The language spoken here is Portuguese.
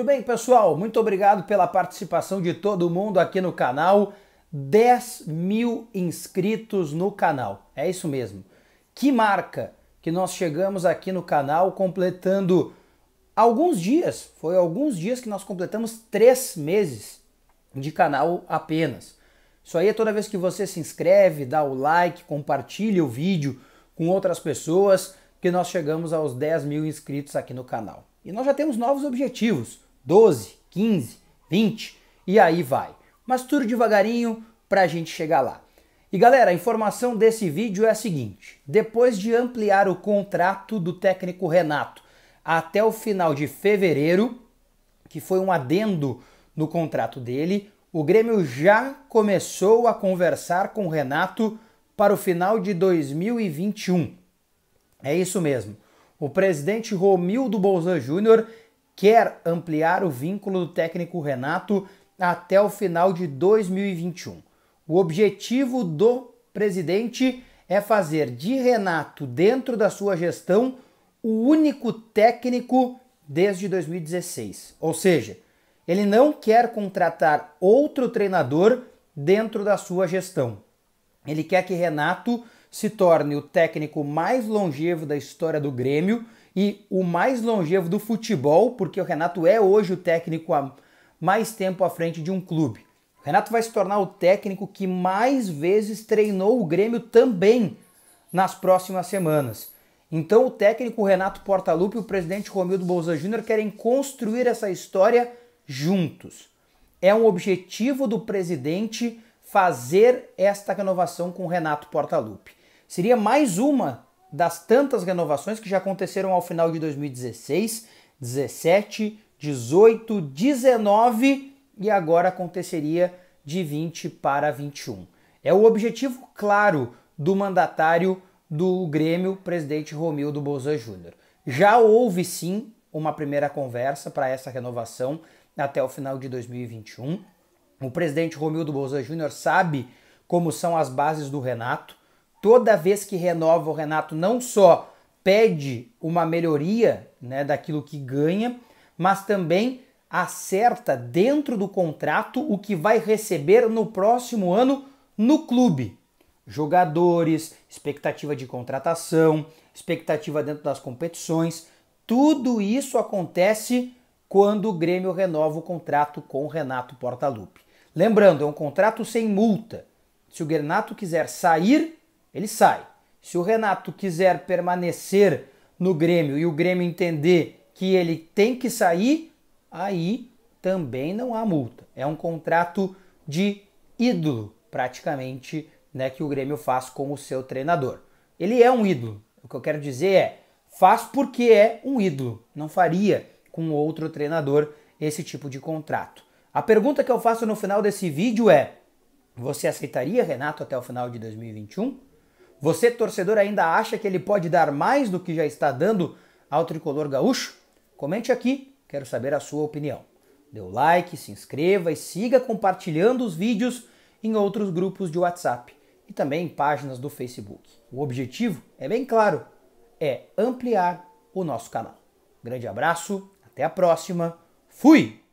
Tudo bem, pessoal? Muito obrigado pela participação de todo mundo aqui no canal. 10 mil inscritos no canal. É isso mesmo. Que marca que nós chegamos aqui no canal completando alguns dias. Foi alguns dias que nós completamos três meses de canal apenas. Isso aí é toda vez que você se inscreve, dá o like, compartilha o vídeo com outras pessoas que nós chegamos aos 10 mil inscritos aqui no canal. E nós já temos novos objetivos. 12, 15, 20 e aí vai. Mas tudo devagarinho para a gente chegar lá. E galera, a informação desse vídeo é a seguinte: depois de ampliar o contrato do técnico Renato até o final de fevereiro, que foi um adendo no contrato dele, o Grêmio já começou a conversar com o Renato para o final de 2021. É isso mesmo. O presidente Romildo Bolzan Júnior quer ampliar o vínculo do técnico Renato até o final de 2021. O objetivo do presidente é fazer de Renato, dentro da sua gestão, o único técnico desde 2016. Ou seja, ele não quer contratar outro treinador dentro da sua gestão. Ele quer que Renato se torne o técnico mais longevo da história do Grêmio e o mais longevo do futebol, porque o Renato é hoje o técnico há mais tempo à frente de um clube. O Renato vai se tornar o técnico que mais vezes treinou o Grêmio também nas próximas semanas. Então o técnico Renato Portaluppi e o presidente Romildo Bolsa Júnior querem construir essa história juntos. É um objetivo do presidente fazer esta renovação com o Renato Portaluppi. Seria mais uma das tantas renovações que já aconteceram ao final de 2016, 17, 18, 19 e agora aconteceria de 20 para 21. É o objetivo claro do mandatário do Grêmio, presidente Romildo Bolsa Júnior. Já houve sim uma primeira conversa para essa renovação até o final de 2021. O presidente Romildo Bolsa Júnior sabe como são as bases do Renato, toda vez que renova, o Renato não só pede uma melhoria né, daquilo que ganha, mas também acerta dentro do contrato o que vai receber no próximo ano no clube. Jogadores, expectativa de contratação, expectativa dentro das competições, tudo isso acontece quando o Grêmio renova o contrato com o Renato Portaluppi. Lembrando, é um contrato sem multa. Se o Renato quiser sair, ele sai. Se o Renato quiser permanecer no Grêmio e o Grêmio entender que ele tem que sair, aí também não há multa. É um contrato de ídolo, praticamente, né, que o Grêmio faz com o seu treinador. Ele é um ídolo. O que eu quero dizer é, faz porque é um ídolo. Não faria com outro treinador esse tipo de contrato. A pergunta que eu faço no final desse vídeo é: você aceitaria Renato até o final de 2021? Você, torcedor, ainda acha que ele pode dar mais do que já está dando ao tricolor gaúcho? Comente aqui, quero saber a sua opinião. Dê o like, se inscreva e siga compartilhando os vídeos em outros grupos de WhatsApp e também em páginas do Facebook. O objetivo é bem claro: é ampliar o nosso canal. Grande abraço, até a próxima. Fui!